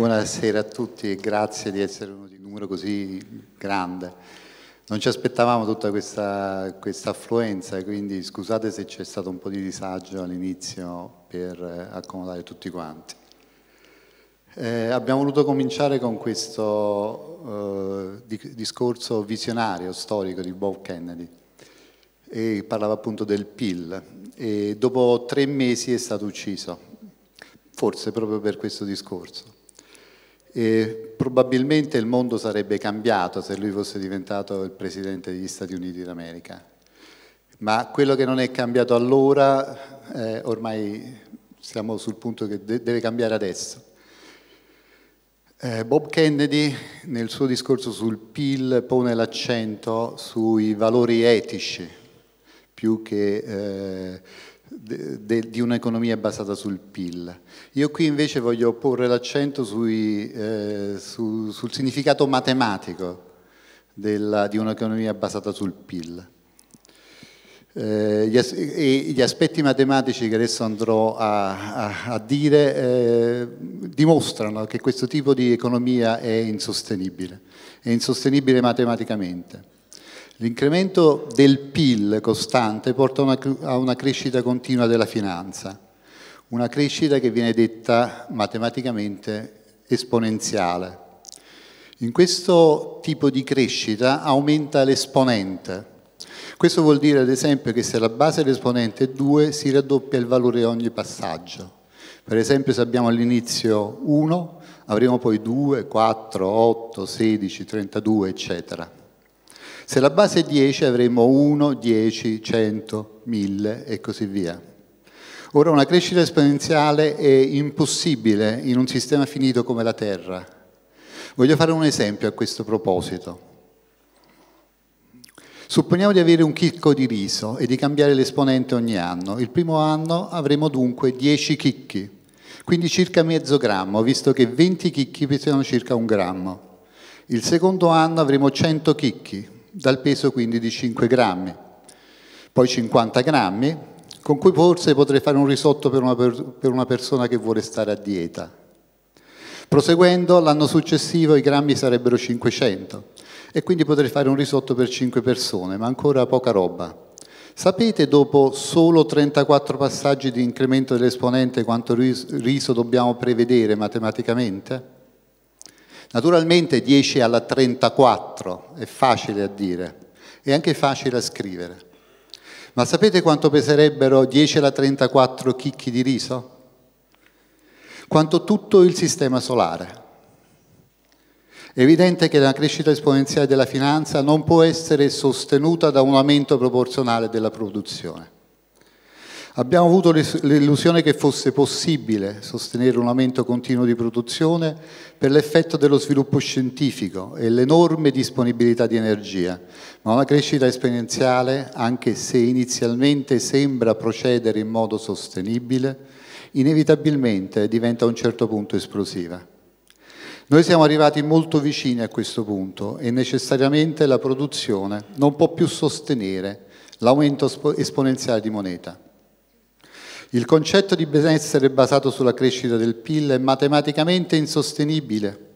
Buonasera a tutti e grazie di essere uno di numero così grande. Non ci aspettavamo tutta questa, questa affluenza, quindi scusate se c'è stato un po' di disagio all'inizio per eh, accomodare tutti quanti. Eh, abbiamo voluto cominciare con questo eh, discorso visionario, storico di Bob Kennedy, e parlava appunto del PIL. E dopo tre mesi è stato ucciso, forse proprio per questo discorso. E probabilmente il mondo sarebbe cambiato se lui fosse diventato il presidente degli Stati Uniti d'America. Ma quello che non è cambiato allora, eh, ormai siamo sul punto che de deve cambiare adesso. Eh, Bob Kennedy nel suo discorso sul PIL pone l'accento sui valori etici più che... Eh, de, de, di un'economia basata sul PIL. Io qui invece voglio porre l'accento eh, su, sul significato matematico della, di un'economia basata sul PIL. Eh, gli, as gli, aspetti matematici che adesso andrò a, a, a dire eh, dimostrano che questo tipo di economia è insostenibile, è insostenibile matematicamente. L'incremento del PIL costante porta a una crescita continua della finanza, una crescita che viene detta matematicamente esponenziale. In questo tipo di crescita aumenta l'esponente. Questo vuol dire ad esempio che se la base dell'esponente è 2 si raddoppia il valore di ogni passaggio. Per esempio se abbiamo all'inizio 1 avremo poi 2, 4, 8, 16, 32 eccetera. Se la base è 10 avremo 1, 10, 100, 1000 e così via. Ora una crescita esponenziale è impossibile in un sistema finito come la Terra. Voglio fare un esempio a questo proposito. Supponiamo di avere un chicco di riso e di cambiare l'esponente ogni anno. Il primo anno avremo dunque 10 chicchi, quindi circa mezzo grammo, visto che 20 chicchi pesano circa un grammo. Il secondo anno avremo 100 chicchi, dal peso quindi di 5 grammi, poi 50 grammi, con cui forse potrei fare un risotto per una, per, per una persona che vuole stare a dieta. Proseguendo, l'anno successivo i grammi sarebbero 500 e quindi potrei fare un risotto per 5 persone, ma ancora poca roba. Sapete dopo solo 34 passaggi di incremento dell'esponente quanto riso dobbiamo prevedere matematicamente? Naturalmente 10 alla 34 è facile a dire, è anche facile a scrivere. Ma sapete quanto peserebbero 10 alla 34 chicchi di riso? Quanto tutto il sistema solare. È evidente che la crescita esponenziale della finanza non può essere sostenuta da un aumento proporzionale della produzione. Abbiamo avuto l'illusione che fosse possibile sostenere un aumento continuo di produzione per l'effetto dello sviluppo scientifico e l'enorme disponibilità di energia, ma una crescita esponenziale, anche se inizialmente sembra procedere in modo sostenibile, inevitabilmente diventa a un certo punto esplosiva. Noi siamo arrivati molto vicini a questo punto e necessariamente la produzione non può più sostenere l'aumento esponenziale di moneta. Il concetto di benessere basato sulla crescita del PIL è matematicamente insostenibile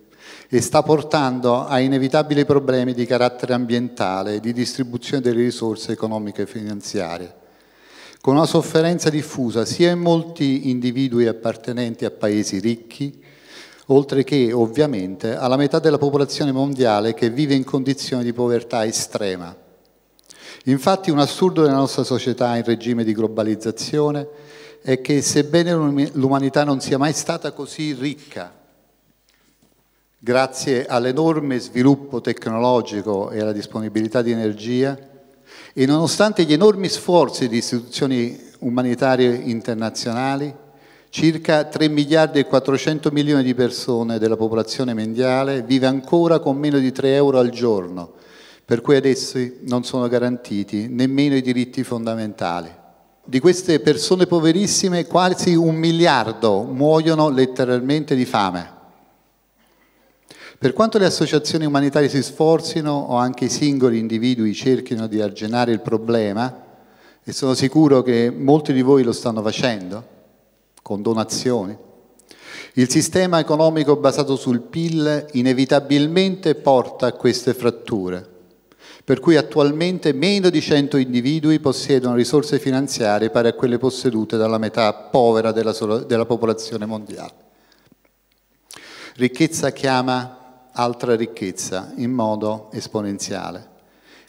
e sta portando a inevitabili problemi di carattere ambientale e di distribuzione delle risorse economiche e finanziarie, con una sofferenza diffusa sia in molti individui appartenenti a paesi ricchi, oltre che ovviamente alla metà della popolazione mondiale che vive in condizioni di povertà estrema. Infatti un assurdo della nostra società in regime di globalizzazione è che sebbene l'umanità non sia mai stata così ricca, grazie all'enorme sviluppo tecnologico e alla disponibilità di energia, e nonostante gli enormi sforzi di istituzioni umanitarie internazionali, circa 3 miliardi e 400 milioni di persone della popolazione mondiale vive ancora con meno di 3 euro al giorno, per cui ad essi non sono garantiti nemmeno i diritti fondamentali. Di queste persone poverissime quasi un miliardo muoiono letteralmente di fame. Per quanto le associazioni umanitarie si sforzino o anche i singoli individui cerchino di arginare il problema, e sono sicuro che molti di voi lo stanno facendo, con donazioni, il sistema economico basato sul PIL inevitabilmente porta a queste fratture per cui attualmente meno di 100 individui possiedono risorse finanziarie pari a quelle possedute dalla metà povera della, della popolazione mondiale. Ricchezza chiama altra ricchezza in modo esponenziale.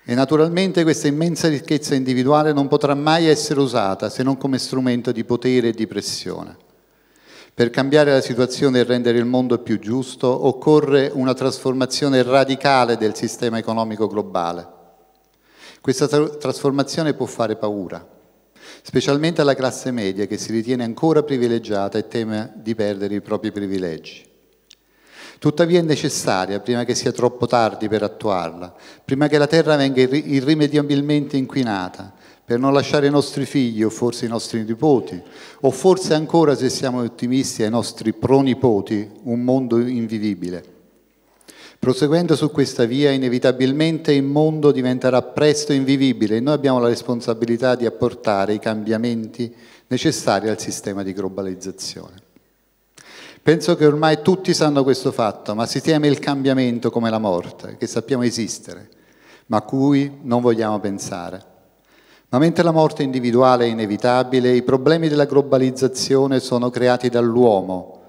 E naturalmente questa immensa ricchezza individuale non potrà mai essere usata se non come strumento di potere e di pressione. Per cambiare la situazione e rendere il mondo più giusto occorre una trasformazione radicale del sistema economico globale. Questa tra trasformazione può fare paura, specialmente alla classe media che si ritiene ancora privilegiata e teme di perdere i propri privilegi. Tuttavia è necessaria prima che sia troppo tardi per attuarla, prima che la terra venga irrimediabilmente inquinata per non lasciare i nostri figli o forse i nostri nipoti, o forse ancora, se siamo ottimisti, ai nostri pronipoti, un mondo invivibile. Proseguendo su questa via, inevitabilmente il mondo diventerà presto invivibile e noi abbiamo la responsabilità di apportare i cambiamenti necessari al sistema di globalizzazione. Penso che ormai tutti sanno questo fatto, ma si teme il cambiamento come la morte, che sappiamo esistere, ma a cui non vogliamo pensare. Ma mentre la morte individuale è inevitabile, i problemi della globalizzazione sono creati dall'uomo,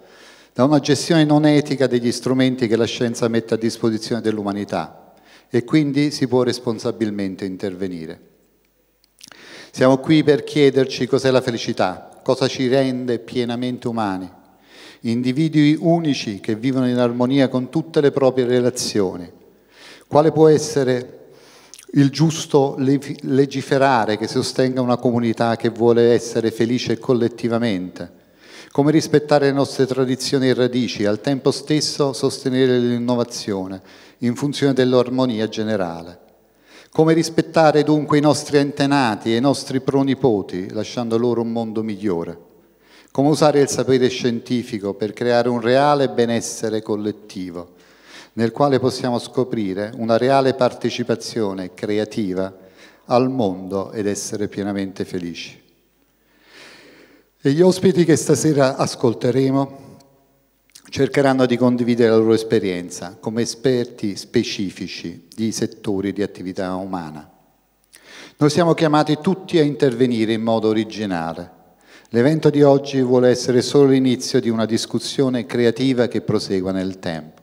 da una gestione non etica degli strumenti che la scienza mette a disposizione dell'umanità e quindi si può responsabilmente intervenire. Siamo qui per chiederci cos'è la felicità, cosa ci rende pienamente umani, individui unici che vivono in armonia con tutte le proprie relazioni, quale può essere il giusto legiferare che sostenga una comunità che vuole essere felice collettivamente, come rispettare le nostre tradizioni e radici e al tempo stesso sostenere l'innovazione in funzione dell'armonia generale, come rispettare dunque i nostri antenati e i nostri pronipoti lasciando loro un mondo migliore, come usare il sapere scientifico per creare un reale benessere collettivo nel quale possiamo scoprire una reale partecipazione creativa al mondo ed essere pienamente felici. E gli ospiti che stasera ascolteremo cercheranno di condividere la loro esperienza come esperti specifici di settori di attività umana. Noi siamo chiamati tutti a intervenire in modo originale. L'evento di oggi vuole essere solo l'inizio di una discussione creativa che prosegua nel tempo.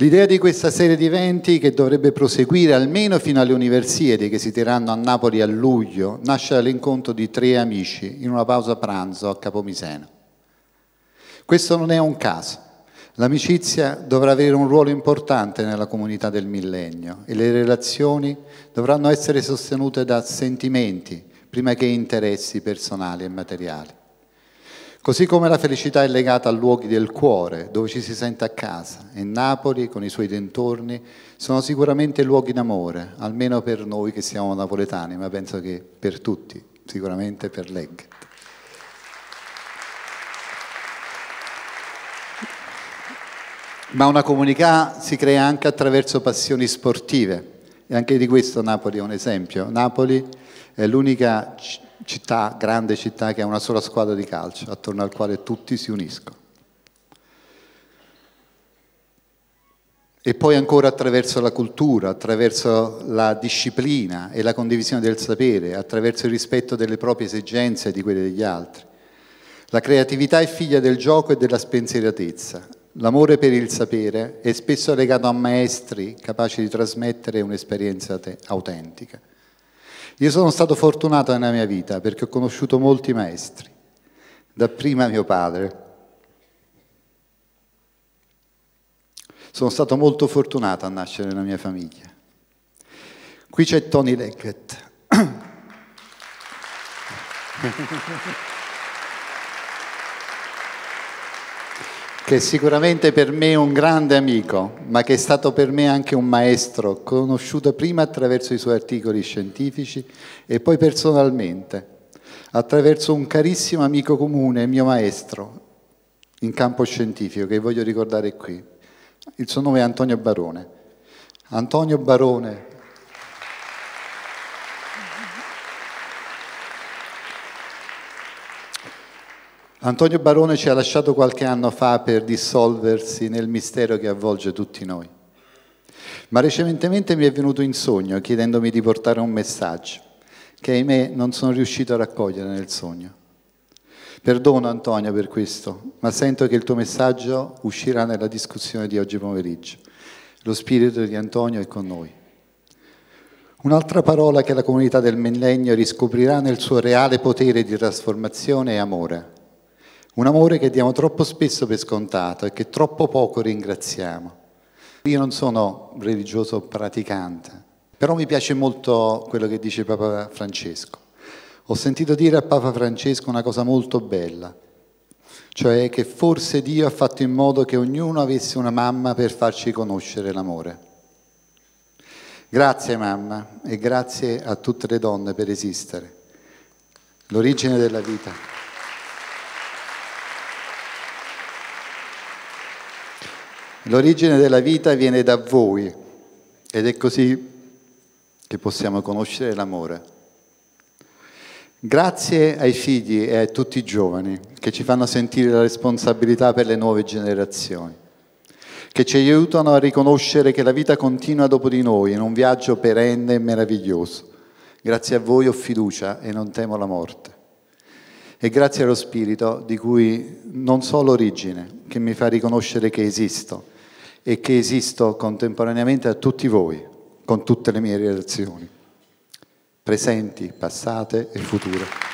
L'idea di questa serie di eventi, che dovrebbe proseguire almeno fino alle Universiadi che si terranno a Napoli a luglio, nasce dall'incontro di tre amici in una pausa pranzo a Capomiseno. Questo non è un caso. L'amicizia dovrà avere un ruolo importante nella comunità del millennio e le relazioni dovranno essere sostenute da sentimenti prima che interessi personali e materiali. Così come la felicità è legata a luoghi del cuore, dove ci si sente a casa, e Napoli, con i suoi dintorni, sono sicuramente luoghi d'amore, almeno per noi che siamo napoletani, ma penso che per tutti, sicuramente per Leggett. Ma una comunità si crea anche attraverso passioni sportive, e anche di questo Napoli è un esempio. Napoli è l'unica città città, grande città che ha una sola squadra di calcio attorno al quale tutti si uniscono. E poi ancora attraverso la cultura, attraverso la disciplina e la condivisione del sapere, attraverso il rispetto delle proprie esigenze e di quelle degli altri. La creatività è figlia del gioco e della spensieratezza. L'amore per il sapere è spesso legato a maestri capaci di trasmettere un'esperienza autentica. Io sono stato fortunato nella mia vita perché ho conosciuto molti maestri, dapprima mio padre. Sono stato molto fortunato a nascere nella mia famiglia. Qui c'è Tony Leggett. che è sicuramente per me un grande amico, ma che è stato per me anche un maestro, conosciuto prima attraverso i suoi articoli scientifici e poi personalmente, attraverso un carissimo amico comune, mio maestro, in campo scientifico, che voglio ricordare qui. Il suo nome è Antonio Barone. Antonio Barone, Antonio Barone ci ha lasciato qualche anno fa per dissolversi nel mistero che avvolge tutti noi. Ma recentemente mi è venuto in sogno chiedendomi di portare un messaggio che ahimè non sono riuscito a raccogliere nel sogno. Perdono Antonio per questo, ma sento che il tuo messaggio uscirà nella discussione di oggi pomeriggio. Lo spirito di Antonio è con noi. Un'altra parola che la comunità del millennio riscoprirà nel suo reale potere di trasformazione è amore. Un amore che diamo troppo spesso per scontato e che troppo poco ringraziamo. Io non sono religioso praticante, però mi piace molto quello che dice Papa Francesco. Ho sentito dire a Papa Francesco una cosa molto bella, cioè che forse Dio ha fatto in modo che ognuno avesse una mamma per farci conoscere l'amore. Grazie mamma e grazie a tutte le donne per esistere. L'origine della vita. L'origine della vita viene da voi ed è così che possiamo conoscere l'amore. Grazie ai figli e a tutti i giovani che ci fanno sentire la responsabilità per le nuove generazioni, che ci aiutano a riconoscere che la vita continua dopo di noi in un viaggio perenne e meraviglioso. Grazie a voi ho fiducia e non temo la morte e grazie allo Spirito di cui non so l'origine, che mi fa riconoscere che esisto e che esisto contemporaneamente a tutti voi, con tutte le mie relazioni, presenti, passate e future.